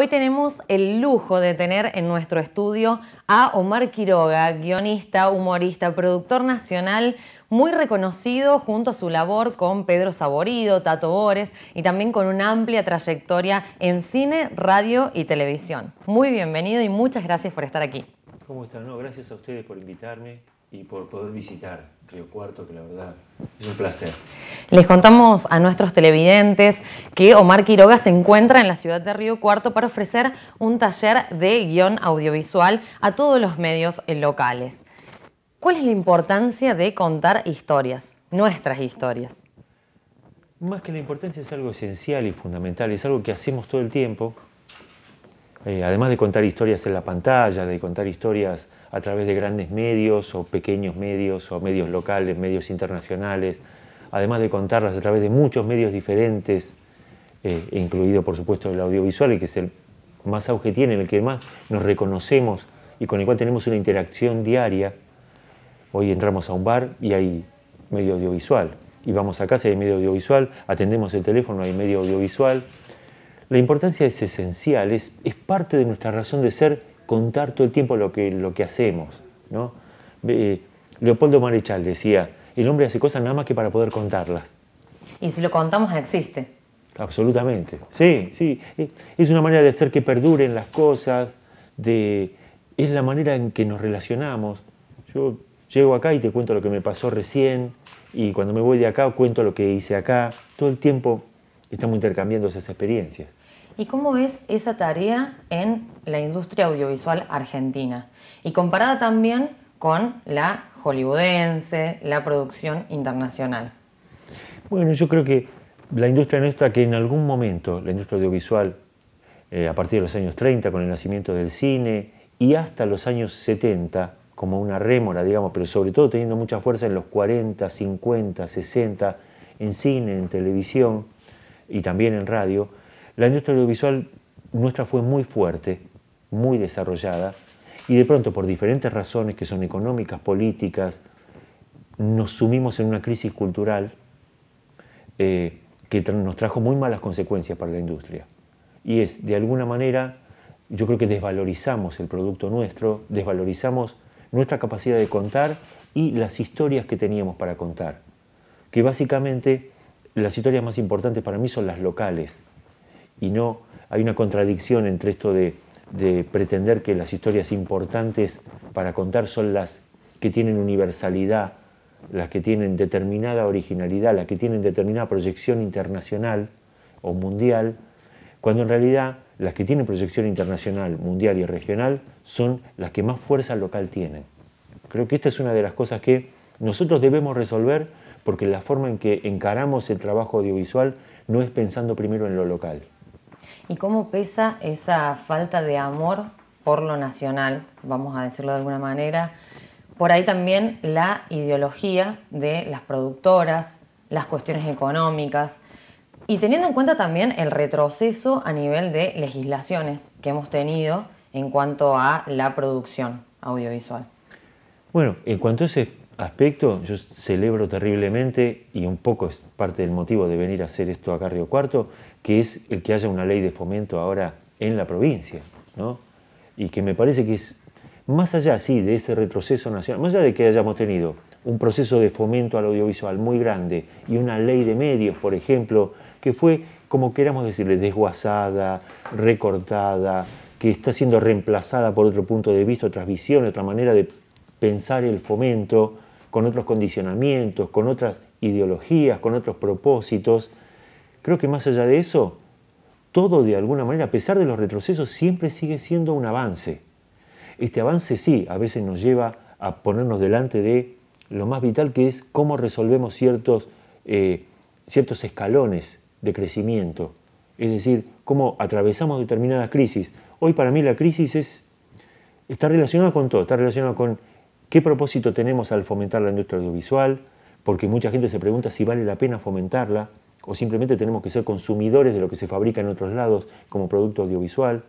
Hoy tenemos el lujo de tener en nuestro estudio a Omar Quiroga, guionista, humorista, productor nacional, muy reconocido junto a su labor con Pedro Saborido, Tato Bores y también con una amplia trayectoria en cine, radio y televisión. Muy bienvenido y muchas gracias por estar aquí. ¿Cómo están? gracias a ustedes por invitarme y por poder visitar Río Cuarto, que la verdad es un placer. Les contamos a nuestros televidentes que Omar Quiroga se encuentra en la ciudad de Río Cuarto para ofrecer un taller de guión audiovisual a todos los medios locales. ¿Cuál es la importancia de contar historias, nuestras historias? Más que la importancia es algo esencial y fundamental, es algo que hacemos todo el tiempo, eh, además de contar historias en la pantalla, de contar historias a través de grandes medios o pequeños medios o medios locales, medios internacionales, además de contarlas a través de muchos medios diferentes, eh, incluido por supuesto el audiovisual, que es el más auge tiene, en el que más nos reconocemos y con el cual tenemos una interacción diaria. Hoy entramos a un bar y hay medio audiovisual. Y vamos a casa y hay medio audiovisual, atendemos el teléfono, hay medio audiovisual. La importancia es esencial, es, es parte de nuestra razón de ser contar todo el tiempo lo que, lo que hacemos. ¿no? Eh, Leopoldo Marechal decía, el hombre hace cosas nada más que para poder contarlas. Y si lo contamos, existe. Absolutamente, sí, sí. Eh, es una manera de hacer que perduren las cosas, de, es la manera en que nos relacionamos. Yo llego acá y te cuento lo que me pasó recién, y cuando me voy de acá cuento lo que hice acá. Todo el tiempo estamos intercambiando esas experiencias. ¿Y cómo es esa tarea en la industria audiovisual argentina? Y comparada también con la hollywoodense, la producción internacional. Bueno, yo creo que la industria nuestra, que en algún momento, la industria audiovisual, eh, a partir de los años 30, con el nacimiento del cine, y hasta los años 70, como una rémora, digamos, pero sobre todo teniendo mucha fuerza en los 40, 50, 60, en cine, en televisión y también en radio, la industria audiovisual nuestra fue muy fuerte, muy desarrollada, y de pronto por diferentes razones que son económicas, políticas, nos sumimos en una crisis cultural eh, que nos trajo muy malas consecuencias para la industria. Y es, de alguna manera, yo creo que desvalorizamos el producto nuestro, desvalorizamos nuestra capacidad de contar y las historias que teníamos para contar. Que básicamente las historias más importantes para mí son las locales, y no hay una contradicción entre esto de, pretender que las historias importantes para contar son las que tienen universalidad, las que tienen determinada originalidad, las que tienen determinada proyección internacional o mundial, cuando en realidad las que tienen proyección internacional, mundial y regional son las que más fuerza local tienen. Creo que esta es una de las cosas que nosotros debemos resolver porque la forma en que encaramos el trabajo audiovisual no es pensando primero en lo local y cómo pesa esa falta de amor por lo nacional, vamos a decirlo de alguna manera. Por ahí también la ideología de las productoras, las cuestiones económicas y teniendo en cuenta también el retroceso a nivel de legislaciones que hemos tenido en cuanto a la producción audiovisual. Bueno, en cuanto a ese aspecto yo celebro terriblemente, y un poco es parte del motivo de venir a hacer esto acá a Río Cuarto, que es el que haya una ley de fomento ahora en la provincia, ¿no? Y que me parece que es, más allá, sí, de ese retroceso nacional, más allá de que hayamos tenido un proceso de fomento al audiovisual muy grande y una ley de medios, por ejemplo, que fue, como queramos decirle, desguazada, recortada, que está siendo reemplazada por otro punto de vista, otras visiones, otra manera de pensar el fomento, con otros condicionamientos, con otras ideologías, con otros propósitos. Creo que más allá de eso, todo de alguna manera, a pesar de los retrocesos, siempre sigue siendo un avance. Este avance sí, a veces nos lleva a ponernos delante de lo más vital que es cómo resolvemos ciertos, eh, ciertos escalones de crecimiento. Es decir, cómo atravesamos determinadas crisis. Hoy para mí la crisis es, está relacionada con todo, está relacionada con ¿Qué propósito tenemos al fomentar la industria audiovisual? Porque mucha gente se pregunta si vale la pena fomentarla o simplemente tenemos que ser consumidores de lo que se fabrica en otros lados como producto audiovisual.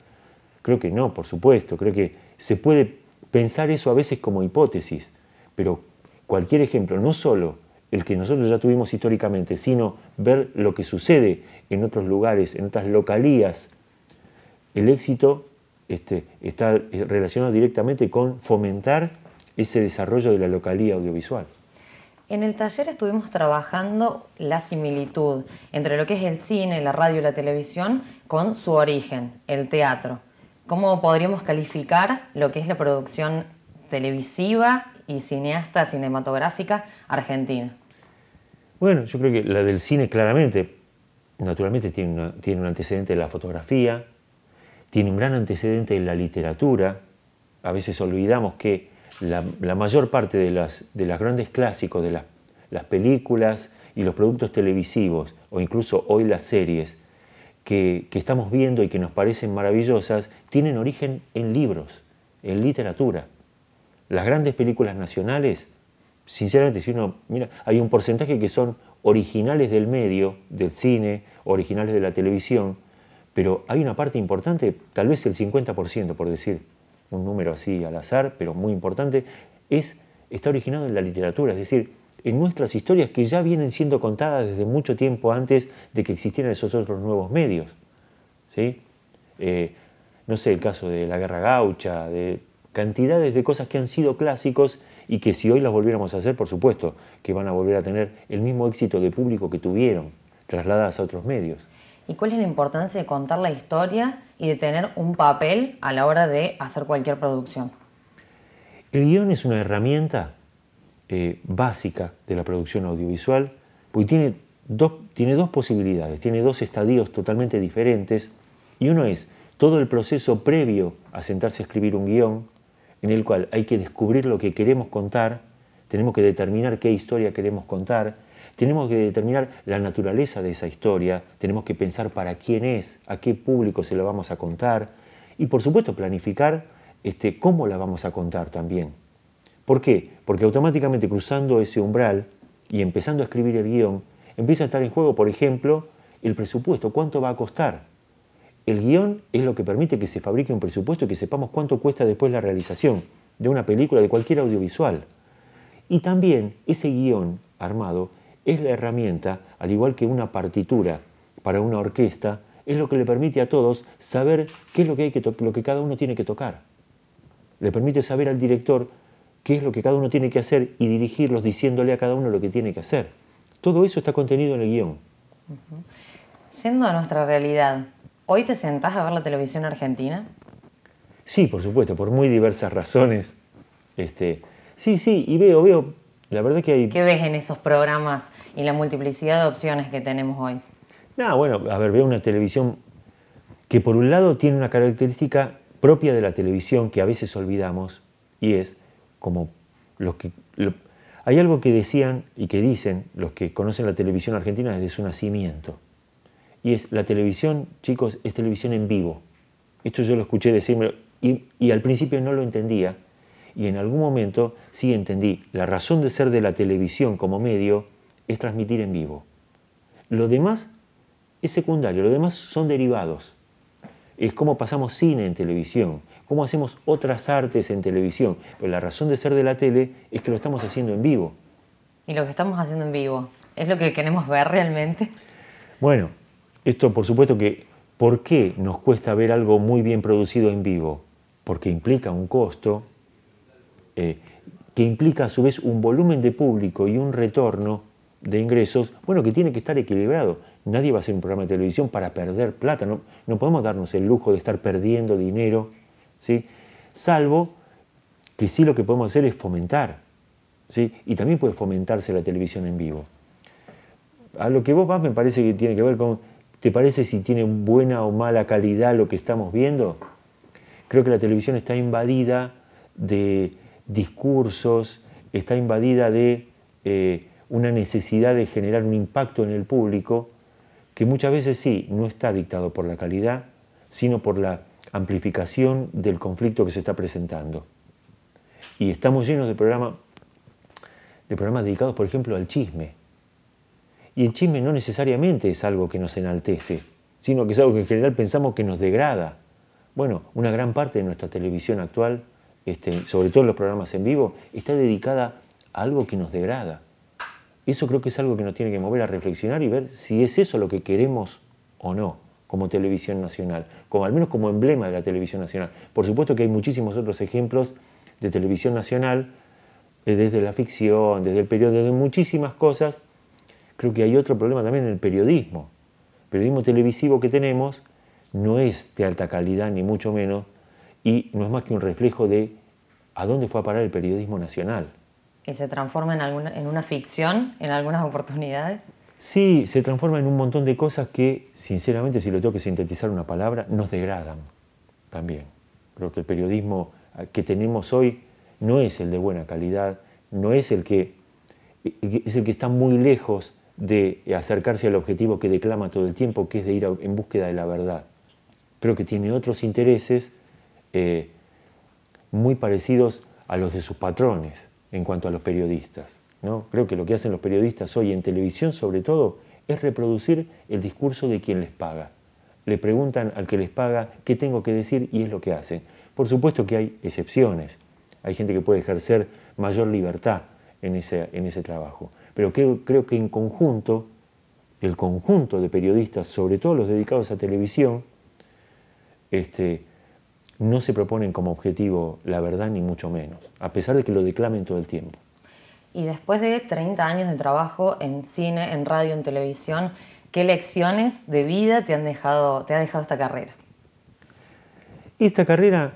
Creo que no, por supuesto. Creo que se puede pensar eso a veces como hipótesis, pero cualquier ejemplo, no solo el que nosotros ya tuvimos históricamente, sino ver lo que sucede en otros lugares, en otras localías, el éxito este, está relacionado directamente con fomentar ese desarrollo de la localidad audiovisual. En el taller estuvimos trabajando la similitud entre lo que es el cine, la radio y la televisión con su origen, el teatro. ¿Cómo podríamos calificar lo que es la producción televisiva y cineasta cinematográfica argentina? Bueno, yo creo que la del cine claramente, naturalmente tiene, tiene un antecedente de la fotografía, tiene un gran antecedente en la literatura. A veces olvidamos que la, mayor parte de las, grandes clásicos, de las, películas y los productos televisivos, o incluso hoy las series, que, que, estamos viendo y que nos parecen maravillosas tienen origen en libros, en literatura. Las grandes películas nacionales, sinceramente, si uno mira, hay un porcentaje que son originales del medio, del cine, originales de la televisión, pero hay una parte importante, tal vez el 50%, por decir, un número así al azar, pero muy importante, es, está originado en la literatura, es decir, en nuestras historias que ya vienen siendo contadas desde mucho tiempo antes de que existieran esos otros nuevos medios. ¿sí? Eh, no sé, el caso de la guerra gaucha, de cantidades de cosas que han sido clásicos y que si hoy las volviéramos a hacer, por supuesto, que van a volver a tener el mismo éxito de público que tuvieron, trasladadas a otros medios y cuál es la importancia de contar la historia y de tener un papel a la hora de hacer cualquier producción. El guión es una herramienta eh, básica de la producción audiovisual, porque tiene dos, tiene dos posibilidades, tiene dos estadios totalmente diferentes, y uno es todo el proceso previo a sentarse a escribir un guión, en el cual hay que descubrir lo que queremos contar, tenemos que determinar qué historia queremos contar, tenemos que determinar la naturaleza de esa historia, tenemos que pensar para quién es, a qué público se la vamos a contar y por supuesto planificar este, cómo la vamos a contar también. ¿Por qué? Porque automáticamente cruzando ese umbral y empezando a escribir el guión, empieza a estar en juego, por ejemplo, el presupuesto, cuánto va a costar. El guión es lo que permite que se fabrique un presupuesto y que sepamos cuánto cuesta después la realización de una película, de cualquier audiovisual. Y también ese guión armado es la herramienta, al igual que una partitura para una orquesta, es lo que le permite a todos saber qué es lo que, hay que lo que cada uno tiene que tocar. Le permite saber al director qué es lo que cada uno tiene que hacer y dirigirlos diciéndole a cada uno lo que tiene que hacer. Todo eso está contenido en el guión. Yendo a nuestra realidad, ¿hoy te sentás a ver la televisión argentina? Sí, por supuesto, por muy diversas razones. Este, sí, sí, y veo, veo la verdad que hay... ¿Qué ves en esos programas y la multiplicidad de opciones que tenemos hoy? Nada, bueno, a ver, veo una televisión que por un lado tiene una característica propia de la televisión que a veces olvidamos y es como los que... hay algo que decían y que dicen los que conocen la televisión argentina desde su nacimiento. Y es la televisión, chicos, es televisión en vivo. Esto yo lo escuché decirme y al principio no lo entendía y en algún momento sí entendí, la razón de ser de la televisión como medio es transmitir en vivo. Lo demás es secundario, lo demás son derivados. Es como pasamos cine en televisión, cómo hacemos otras artes en televisión, pero la razón de ser de la tele es que lo estamos haciendo en vivo. Y lo que estamos haciendo en vivo, ¿es lo que queremos ver realmente? Bueno, esto por supuesto que, ¿por qué nos cuesta ver algo muy bien producido en vivo? Porque implica un costo, eh, que implica a su vez un volumen de público y un retorno de ingresos, bueno, que tiene que estar equilibrado. Nadie va a hacer un programa de televisión para perder plata, no, no podemos darnos el lujo de estar perdiendo dinero, ¿sí? salvo que sí lo que podemos hacer es fomentar, y también puede fomentarse la televisión en vivo. A lo que vos vas me parece que tiene que ver con, ¿te parece si tiene buena o mala calidad lo que estamos viendo? Creo que la televisión está invadida de discursos, está invadida de eh, una necesidad de generar un impacto en el público que muchas veces sí, no está dictado por la calidad, sino por la amplificación del conflicto que se está presentando. Y estamos llenos de, de programas dedicados, por ejemplo, al chisme. Y el chisme no necesariamente es algo que nos enaltece, sino que es algo que en general pensamos que nos degrada. Bueno, una gran parte de nuestra televisión actual este, sobre todo en los programas en vivo, está dedicada a algo que nos degrada. Eso creo que es algo que nos tiene que mover a reflexionar y ver si es eso lo que queremos o no como televisión nacional, como al menos como emblema de la televisión nacional. Por supuesto que hay muchísimos otros ejemplos de televisión nacional, eh, desde la ficción, desde el periodismo, de muchísimas cosas. Creo que hay otro problema también en el periodismo. El periodismo televisivo que tenemos no es de alta calidad, ni mucho menos, y no es más que un reflejo de a dónde fue a parar el periodismo nacional. ¿Y se transforma en, en una ficción en algunas oportunidades? Sí, se transforma en un montón de cosas que, sinceramente, si lo tengo que sintetizar una palabra, nos degradan también. Creo que el periodismo que tenemos hoy no es el de buena calidad, no es el que, es el que está muy lejos de acercarse al objetivo que declama todo el tiempo, que es de ir en búsqueda de la verdad. Creo que tiene otros intereses eh, muy parecidos a los de sus patrones en cuanto a los periodistas. ¿no? Creo que lo que hacen los periodistas hoy en televisión sobre todo es reproducir el discurso de quien les paga. Le preguntan al que les paga qué tengo que decir y es lo que hacen. Por supuesto que hay excepciones. Hay gente que puede ejercer mayor libertad en ese, en ese trabajo. Pero creo, creo que en conjunto, el conjunto de periodistas, sobre todo los dedicados a televisión, este, no se proponen como objetivo la verdad ni mucho menos, a pesar de que lo declamen todo el tiempo. Y después de 30 años de trabajo en cine, en radio, en televisión, ¿qué lecciones de vida te, han dejado, te ha dejado esta carrera? Esta carrera,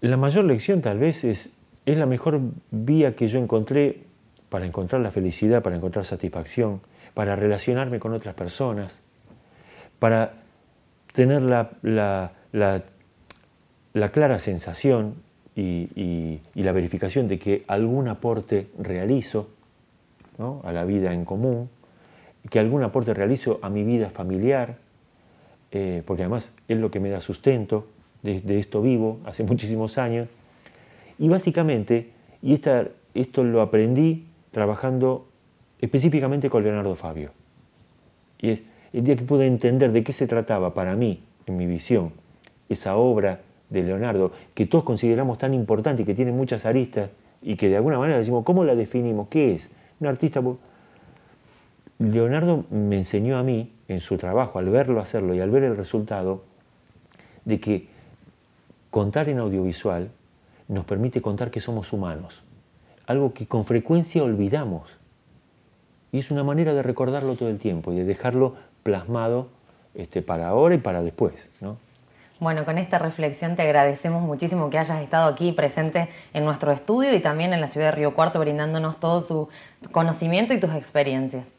la mayor lección tal vez es, es la mejor vía que yo encontré para encontrar la felicidad, para encontrar satisfacción, para relacionarme con otras personas, para tener la la clara sensación y, la verificación de que algún aporte realizo a la vida en común, que algún aporte realizo a mi vida familiar, eh, porque además es lo que me da sustento, de, esto vivo hace muchísimos años. Y básicamente, y esto lo aprendí trabajando específicamente con Leonardo Fabio. Y es el día que pude entender de qué se trataba para mí, en mi visión, esa obra de Leonardo, que todos consideramos tan importante, y que tiene muchas aristas, y que de alguna manera decimos, ¿cómo la definimos? ¿Qué es? Un artista... Leonardo me enseñó a mí, en su trabajo, al verlo hacerlo y al ver el resultado, de que contar en audiovisual nos permite contar que somos humanos, algo que con frecuencia olvidamos. Y es una manera de recordarlo todo el tiempo y de dejarlo plasmado este, para ahora y para después. ¿no? Bueno, con esta reflexión te agradecemos muchísimo que hayas estado aquí presente en nuestro estudio y también en la ciudad de Río Cuarto brindándonos todo tu conocimiento y tus experiencias.